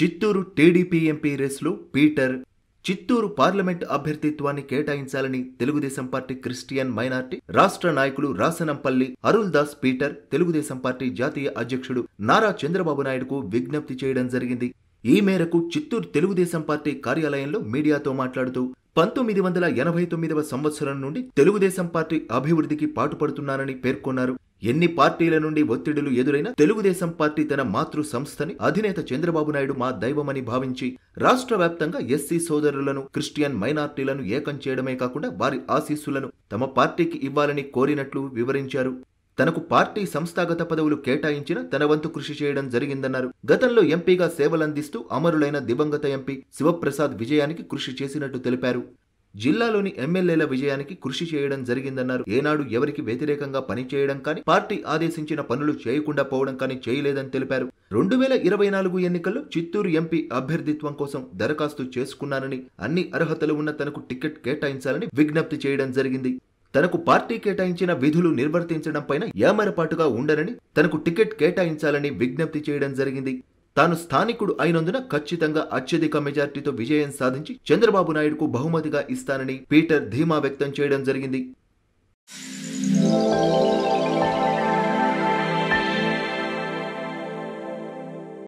Chittoor TDP MP రేసులో Peter Chittoor parliament అభ్యర్థిత్వాన్ని కేటాయించాలని తెలుగుదేశం పార్టీ క్రిస్టియన్ మైనార్టీ రాష్ట్ర నాయకులు రాసనంపల్లి అరుల్ దాస్ పీటర్ తెలుగుదేశం పార్టీ జాతీయ అధ్యక్షుడు నారా చంద్రబాబు నాయుడుకు విజ్ఞప్తి చేయడం జరిగింది ఈ మేరకు చిత్తూరు తెలుగుదేశం పార్టీ కార్యాలయంలో మీడియాతో మాట్లాడుతూ పంతొమ్మిది వందల ఎనభై తొమ్మిదవ సంవత్సరం నుండి తెలుగుదేశం పార్టీ అభివృద్ధికి పాటుపడుతున్నానని పేర్కొన్నారు ఎన్ని పార్టీల నుండి ఒత్తిడులు ఎదురైనా తెలుగుదేశం పార్టీ తన మాతృ సంస్థని అధినేత చంద్రబాబు నాయుడు మా దైవమని భావించి రాష్ట్ర వ్యాప్తంగా ఎస్సీ సోదరులను క్రిస్టియన్ మైనార్టీలను ఏకం చేయడమే కాకుండా వారి ఆశీస్సులను తమ పార్టీకి ఇవ్వాలని కోరినట్లు వివరించారు తనకు పార్టీ సంస్థాగత పదవులు కేటాయించిన తన వంతు కృషి చేయడం జరిగిందన్నారు గతంలో ఎంపీగా సేవలందిస్తూ అమరులైన దివంగత ఎంపీ శివప్రసాద్ విజయానికి కృషి చేసినట్టు తెలిపారు జిల్లాలోని ఎమ్మెల్యేల విజయానికి కృషి చేయడం జరిగిందన్నారు ఏనాడు ఎవరికి వ్యతిరేకంగా పనిచేయడం కానీ పార్టీ ఆదేశించిన పనులు చేయకుండా పోవడం కానీ చేయలేదని తెలిపారు రెండు వేల ఇరవై నాలుగు ఎన్నికల్లో చిత్తూరు ఎంపీ అభ్యర్థిత్వం కోసం దరఖాస్తు చేసుకున్నానని అన్ని అర్హతలు ఉన్న తనకు టికెట్ కేటాయించాలని విజ్ఞప్తి చేయడం జరిగింది తనకు పార్టీ కేటాయించిన విధులు నిర్వర్తించడం పైన ఏమరపాటుగా ఉండనని తనకు టికెట్ కేటాయించాలని విజ్ఞప్తి చేయడం జరిగింది తాను స్థానికుడు అయినందున ఖచ్చితంగా అత్యధిక మెజార్టీతో విజయం సాధించి చంద్రబాబు నాయుడుకు బహుమతిగా ఇస్తానని పీటర్ ధీమా వ్యక్తం చేయడం జరిగింది